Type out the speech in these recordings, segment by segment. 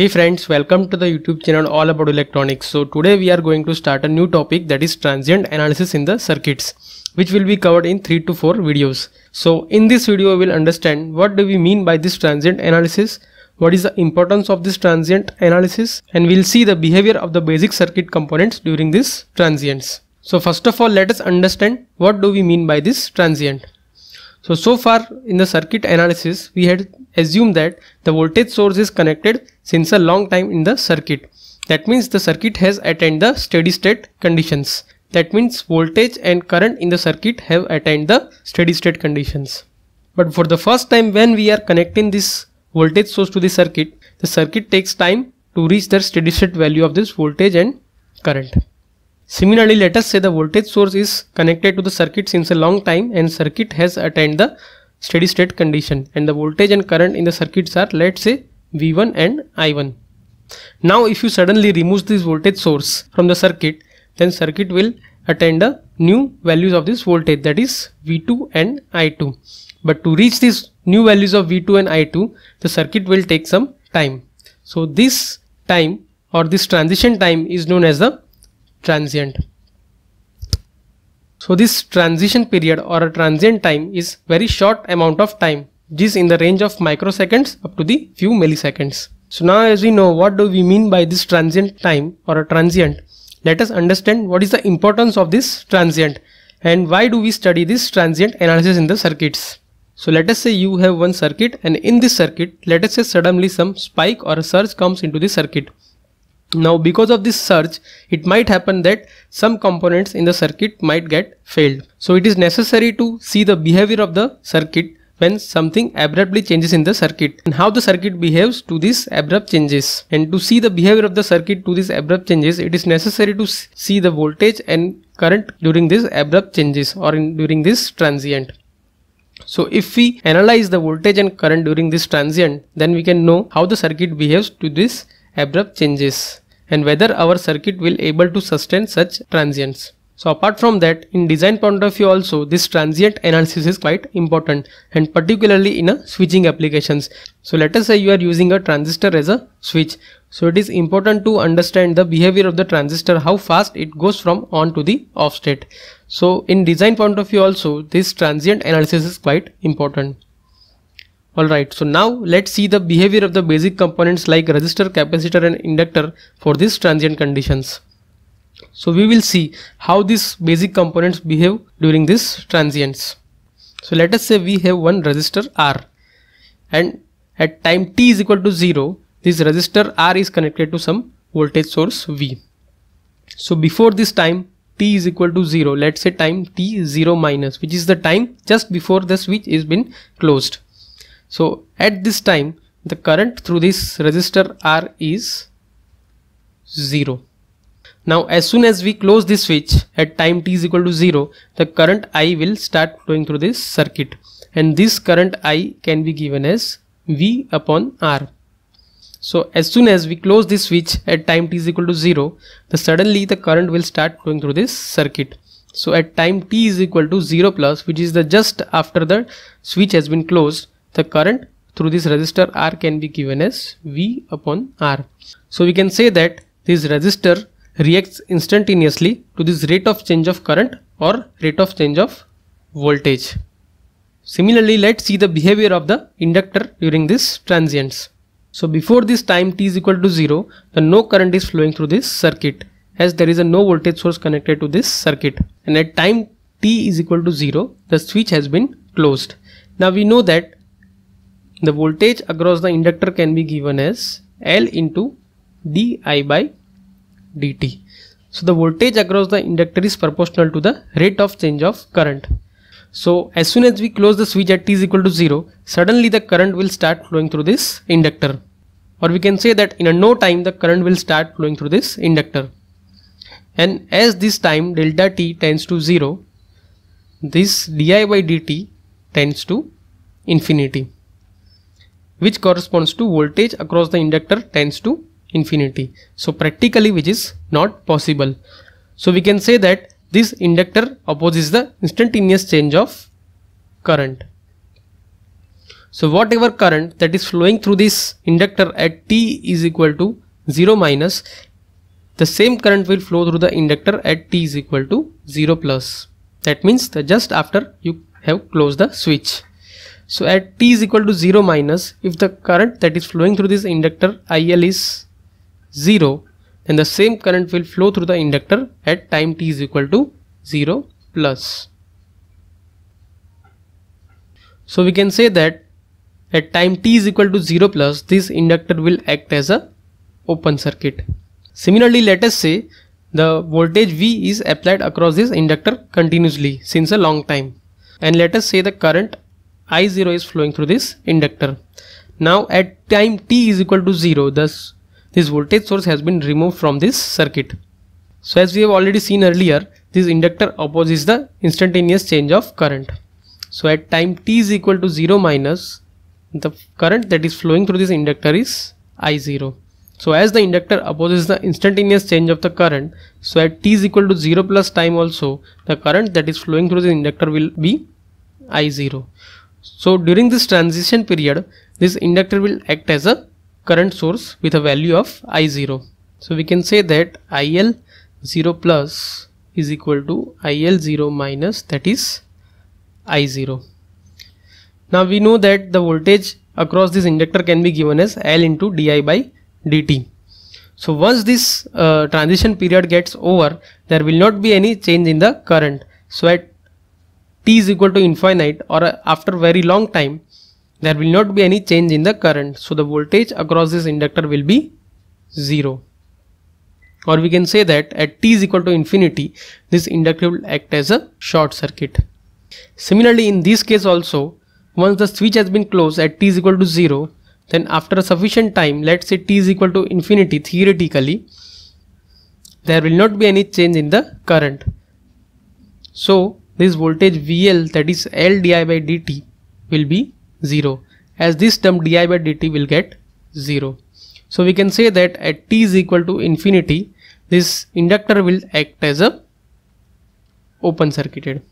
Hey friends, welcome to the YouTube channel all about electronics. So today we are going to start a new topic that is transient analysis in the circuits which will be covered in 3 to 4 videos. So in this video we will understand what do we mean by this transient analysis, what is the importance of this transient analysis and we'll see the behavior of the basic circuit components during this transients. So first of all let us understand what do we mean by this transient. So, so far in the circuit analysis we had assumed that the voltage source is connected since a long time in the circuit. That means the circuit has attained the steady state conditions. That means voltage and current in the circuit have attained the steady state conditions. But for the first time when we are connecting this voltage source to the circuit, the circuit takes time to reach the steady state value of this voltage and current. Similarly, let us say the voltage source is connected to the circuit since a long time and circuit has attained the steady state condition and the voltage and current in the circuits are let's say V1 and I1. Now if you suddenly remove this voltage source from the circuit then circuit will attain the new values of this voltage that is V2 and I2. But to reach these new values of V2 and I2 the circuit will take some time. So this time or this transition time is known as the transient. So this transition period or a transient time is very short amount of time this in the range of microseconds up to the few milliseconds. So now as we know what do we mean by this transient time or a transient, let us understand what is the importance of this transient and why do we study this transient analysis in the circuits. So let us say you have one circuit and in this circuit let us say suddenly some spike or a surge comes into the circuit. Now because of this surge it might happen that some components in the circuit might get failed. So it is necessary to see the behavior of the circuit when something abruptly changes in the circuit and how the circuit behaves to these abrupt changes. And to see the behavior of the circuit to these abrupt changes, it is necessary to see the voltage and current during these abrupt changes or in, during this transient. So if we analyze the voltage and current during this transient, then we can know how the circuit behaves to these abrupt changes and whether our circuit will able to sustain such transients. So apart from that, in design point of view also, this transient analysis is quite important and particularly in a switching applications. So let us say you are using a transistor as a switch. So it is important to understand the behavior of the transistor, how fast it goes from on to the off state. So in design point of view also, this transient analysis is quite important. Alright, so now let's see the behavior of the basic components like resistor, capacitor and inductor for these transient conditions. So we will see how these basic components behave during this transients. So let us say we have one resistor R and at time t is equal to 0 this resistor R is connected to some voltage source V. So before this time t is equal to 0 let's say time t is 0 minus which is the time just before the switch is been closed. So at this time the current through this resistor R is 0. Now as soon as we close this switch at time t is equal to 0, the current I will start flowing through this circuit and this current I can be given as V upon R. So as soon as we close this switch at time t is equal to 0, the suddenly the current will start flowing through this circuit. So at time t is equal to 0 plus which is the just after the switch has been closed, the current through this resistor R can be given as V upon R. So we can say that this resistor reacts instantaneously to this rate of change of current or rate of change of voltage. Similarly, let's see the behavior of the inductor during this transients. So before this time t is equal to 0, the no current is flowing through this circuit as there is a no voltage source connected to this circuit and at time t is equal to 0, the switch has been closed. Now we know that the voltage across the inductor can be given as L into di by dt. So the voltage across the inductor is proportional to the rate of change of current. So as soon as we close the switch at t is equal to 0, suddenly the current will start flowing through this inductor. Or we can say that in a no time the current will start flowing through this inductor. And as this time delta t tends to 0, this di by dt tends to infinity which corresponds to voltage across the inductor tends to infinity. So practically which is not possible. So we can say that this inductor opposes the instantaneous change of current. So whatever current that is flowing through this inductor at t is equal to 0 minus the same current will flow through the inductor at t is equal to 0 plus. That means just after you have closed the switch. So at t is equal to 0 minus if the current that is flowing through this inductor IL is 0 then the same current will flow through the inductor at time t is equal to 0 plus. So we can say that at time t is equal to 0 plus this inductor will act as a open circuit. Similarly let us say the voltage V is applied across this inductor continuously since a long time and let us say the current I0 is flowing through this inductor. Now at time t is equal to 0 thus this voltage source has been removed from this circuit. So as we have already seen earlier, this inductor opposes the instantaneous change of current. So at time t is equal to 0 minus, the current that is flowing through this inductor is I0. So as the inductor opposes the instantaneous change of the current, so at t is equal to 0 plus time also, the current that is flowing through the inductor will be I0. So during this transition period, this inductor will act as a current source with a value of I0. So we can say that IL0 plus is equal to IL0 minus that is I0. Now we know that the voltage across this inductor can be given as L into di by dt. So once this uh, transition period gets over, there will not be any change in the current. So at t is equal to infinite or uh, after very long time, there will not be any change in the current so the voltage across this inductor will be 0 or we can say that at t is equal to infinity this inductor will act as a short circuit similarly in this case also once the switch has been closed at t is equal to 0 then after a sufficient time let's say t is equal to infinity theoretically there will not be any change in the current so this voltage VL that is L di by dt will be 0 as this term di by dt will get 0. So we can say that at t is equal to infinity this inductor will act as a open circuited.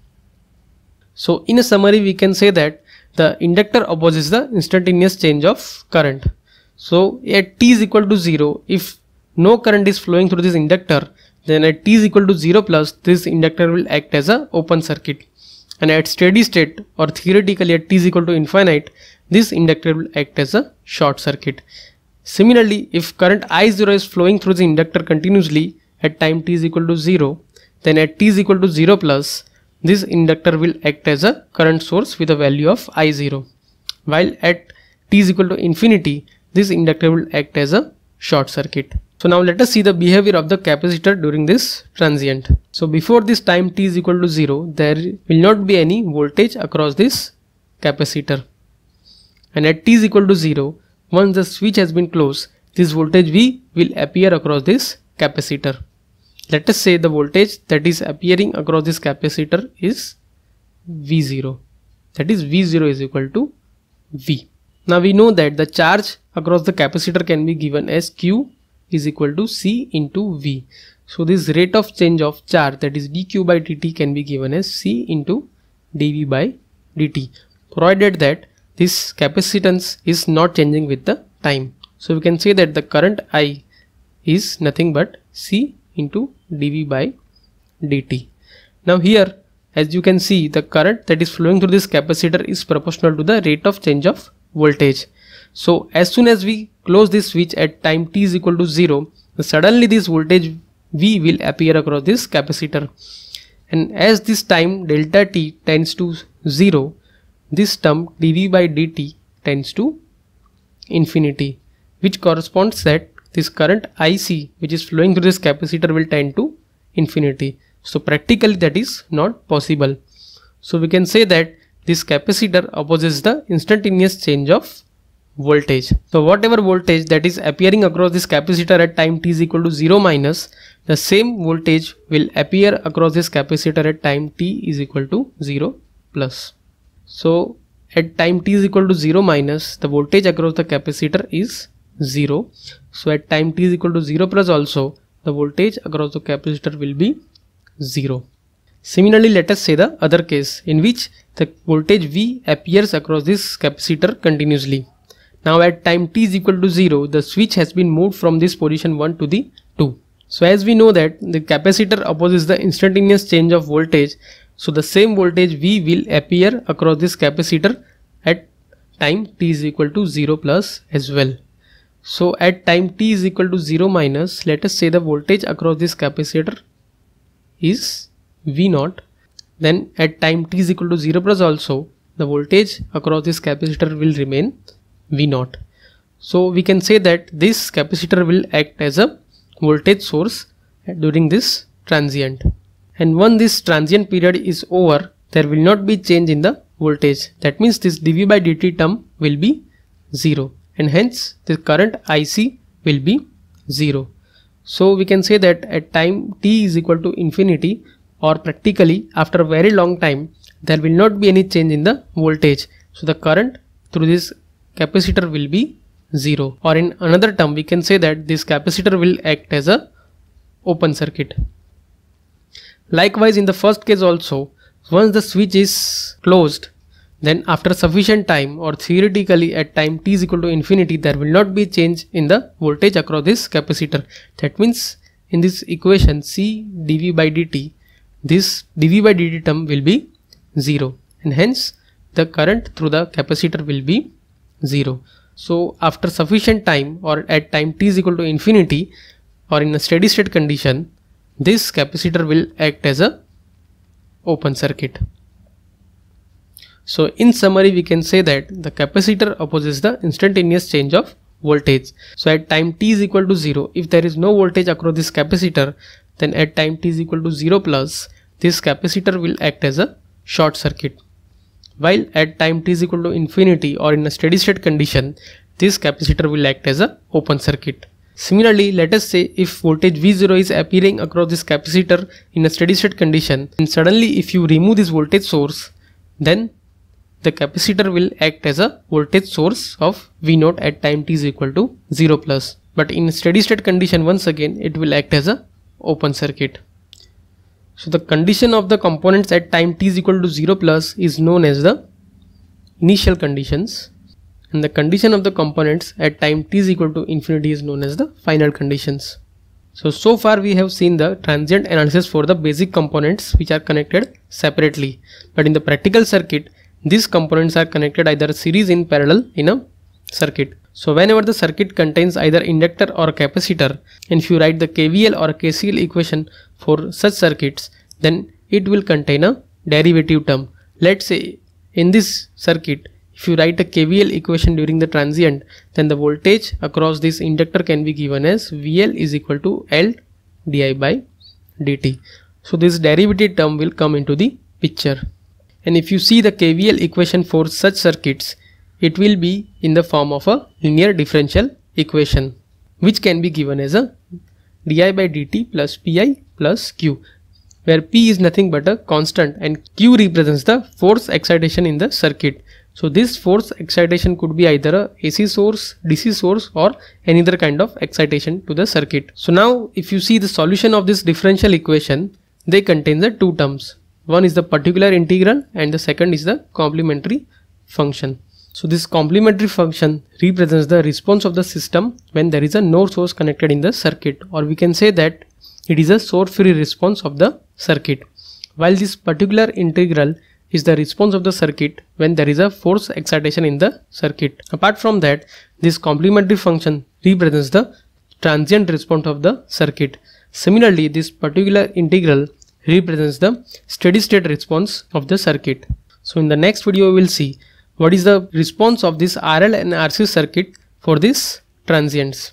So in a summary we can say that the inductor opposes the instantaneous change of current. So at t is equal to 0 if no current is flowing through this inductor then at t is equal to 0 plus this inductor will act as a open circuit and at steady state or theoretically at t is equal to infinite this inductor will act as a short circuit. Similarly if current I0 is flowing through the inductor continuously at time t is equal to 0 then at t is equal to 0 plus this inductor will act as a current source with a value of I0 while at t is equal to infinity this inductor will act as a short circuit. So now let us see the behavior of the capacitor during this transient. So before this time t is equal to 0, there will not be any voltage across this capacitor. And at t is equal to 0, once the switch has been closed, this voltage V will appear across this capacitor. Let us say the voltage that is appearing across this capacitor is V0. That is V0 is equal to V. Now we know that the charge across the capacitor can be given as Q is equal to C into V. So this rate of change of charge that is dq by dt can be given as C into dv by dt provided that this capacitance is not changing with the time. So we can say that the current I is nothing but C into dv by dt. Now here as you can see the current that is flowing through this capacitor is proportional to the rate of change of voltage. So as soon as we close this switch at time t is equal to 0, suddenly this voltage V will appear across this capacitor. And as this time delta t tends to 0, this term dv by dt tends to infinity which corresponds that this current IC which is flowing through this capacitor will tend to infinity. So practically that is not possible. So we can say that this capacitor opposes the instantaneous change of voltage. So whatever voltage that is appearing across this capacitor at time t is equal to 0 minus, the same voltage will appear across this capacitor at time t is equal to 0 plus. So at time t is equal to 0 minus, the voltage across the capacitor is 0. So at time t is equal to 0 plus also, the voltage across the capacitor will be 0. Similarly, let us say the other case in which the voltage V appears across this capacitor continuously. Now at time t is equal to 0, the switch has been moved from this position 1 to the 2. So as we know that the capacitor opposes the instantaneous change of voltage, so the same voltage V will appear across this capacitor at time t is equal to 0 plus as well. So at time t is equal to 0 minus, let us say the voltage across this capacitor is V naught. Then at time t is equal to 0 plus also, the voltage across this capacitor will remain V naught. So we can say that this capacitor will act as a voltage source during this transient. And when this transient period is over, there will not be change in the voltage. That means this dV by dt term will be 0 and hence the current IC will be 0. So we can say that at time t is equal to infinity or practically after a very long time there will not be any change in the voltage. So the current through this capacitor will be 0 or in another term we can say that this capacitor will act as a open circuit. Likewise in the first case also once the switch is closed then after sufficient time or theoretically at time t is equal to infinity there will not be change in the voltage across this capacitor that means in this equation c dv by dt this dv by dt term will be 0 and hence the current through the capacitor will be 0. So after sufficient time or at time t is equal to infinity or in a steady state condition, this capacitor will act as a open circuit. So in summary, we can say that the capacitor opposes the instantaneous change of voltage. So at time t is equal to 0, if there is no voltage across this capacitor, then at time t is equal to 0 plus, this capacitor will act as a short circuit while at time t is equal to infinity or in a steady state condition, this capacitor will act as a open circuit. Similarly, let us say if voltage V0 is appearing across this capacitor in a steady state condition and suddenly if you remove this voltage source, then the capacitor will act as a voltage source of V0 at time t is equal to 0 plus. But in steady state condition once again it will act as a open circuit. So the condition of the components at time t is equal to 0 plus is known as the initial conditions and the condition of the components at time t is equal to infinity is known as the final conditions. So, so far we have seen the transient analysis for the basic components which are connected separately. But in the practical circuit, these components are connected either series in parallel in a circuit. So whenever the circuit contains either inductor or capacitor, and if you write the KVL or KCL equation for such circuits, then it will contain a derivative term. Let's say in this circuit, if you write a KVL equation during the transient, then the voltage across this inductor can be given as VL is equal to L di by dt. So this derivative term will come into the picture. And if you see the KVL equation for such circuits, it will be in the form of a linear differential equation which can be given as a di by dt plus pi plus q where p is nothing but a constant and q represents the force excitation in the circuit. So this force excitation could be either a AC source, DC source or any other kind of excitation to the circuit. So now if you see the solution of this differential equation, they contain the two terms. One is the particular integral and the second is the complementary function. So this complementary function represents the response of the system when there is a no source connected in the circuit or we can say that it is a source free response of the circuit. While this particular integral is the response of the circuit when there is a force excitation in the circuit. Apart from that, this complementary function represents the transient response of the circuit. Similarly, this particular integral represents the steady state response of the circuit. So in the next video we will see what is the response of this RL and RC circuit for this transients.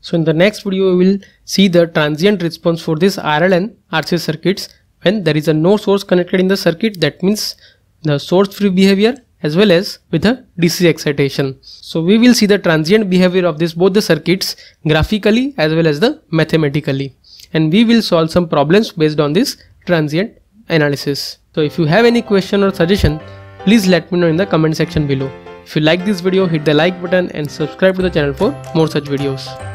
So in the next video we will see the transient response for this RL and RC circuits when there is a no source connected in the circuit that means the source free behavior as well as with a DC excitation. So we will see the transient behavior of this both the circuits graphically as well as the mathematically and we will solve some problems based on this transient analysis. So if you have any question or suggestion Please let me know in the comment section below. If you like this video hit the like button and subscribe to the channel for more such videos.